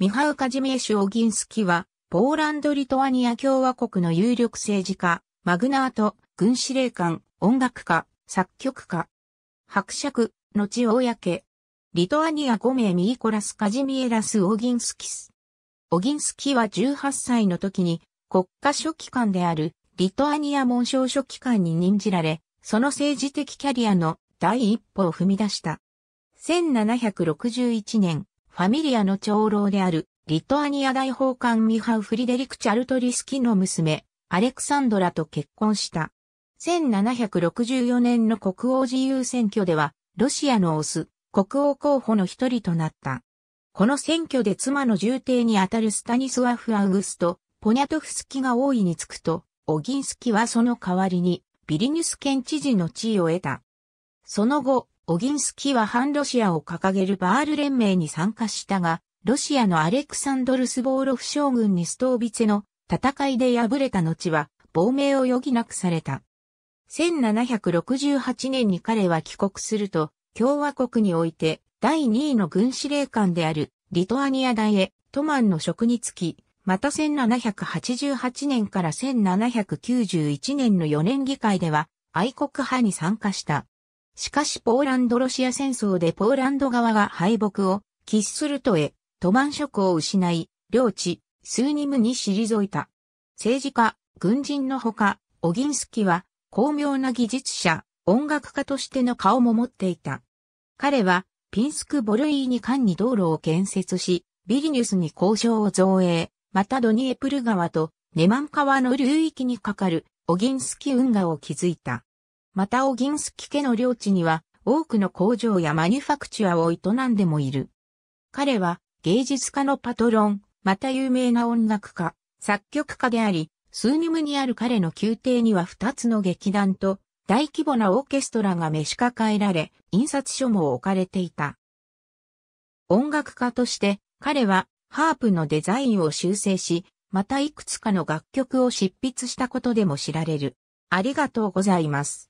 ミハウ・カジミエシュ・オギンスキは、ポーランド・リトアニア共和国の有力政治家、マグナート、軍司令官、音楽家、作曲家。伯爵、後公。リトアニア5名ミーコラス・カジミエラス・オギンスキス。オギンスキは18歳の時に国家書記官であるリトアニア文章書記官に任じられ、その政治的キャリアの第一歩を踏み出した。1761年、ファミリアの長老である、リトアニア大法官ミハウ・フリデリク・チャルトリスキの娘、アレクサンドラと結婚した。1764年の国王自由選挙では、ロシアのオス、国王候補の一人となった。この選挙で妻の重帝にあたるスタニスワフ・アウグスト、ポニャトフスキが王位につくと、オギンスキはその代わりに、ビリニュス県知事の地位を得た。その後、オギンスキは反ロシアを掲げるバール連盟に参加したが、ロシアのアレクサンドル・スボーロフ将軍にストービツェの戦いで敗れた後は、亡命を余儀なくされた。1768年に彼は帰国すると、共和国において第2位の軍司令官であるリトアニア大へトマンの職に就き、また1788年から1791年の4年議会では愛国派に参加した。しかしポーランドロシア戦争でポーランド側が敗北を喫するとへ、トマン職を失い、領地、スーニムに退いた。政治家、軍人のほか、オギンスキは、巧妙な技術者、音楽家としての顔も持っていた。彼は、ピンスク・ボルイーニ間に道路を建設し、ビリニュスに交渉を造営、またドニエプル川とネマン川の流域にかかるオギンスキ運河を築いた。またオギンスキ家の領地には多くの工場やマニュファクチュアを営んでもいる。彼は芸術家のパトロン、また有名な音楽家、作曲家であり、スーニムにある彼の宮廷には2つの劇団と大規模なオーケストラが召し抱えられ、印刷所も置かれていた。音楽家として彼はハープのデザインを修正し、またいくつかの楽曲を執筆したことでも知られる。ありがとうございます。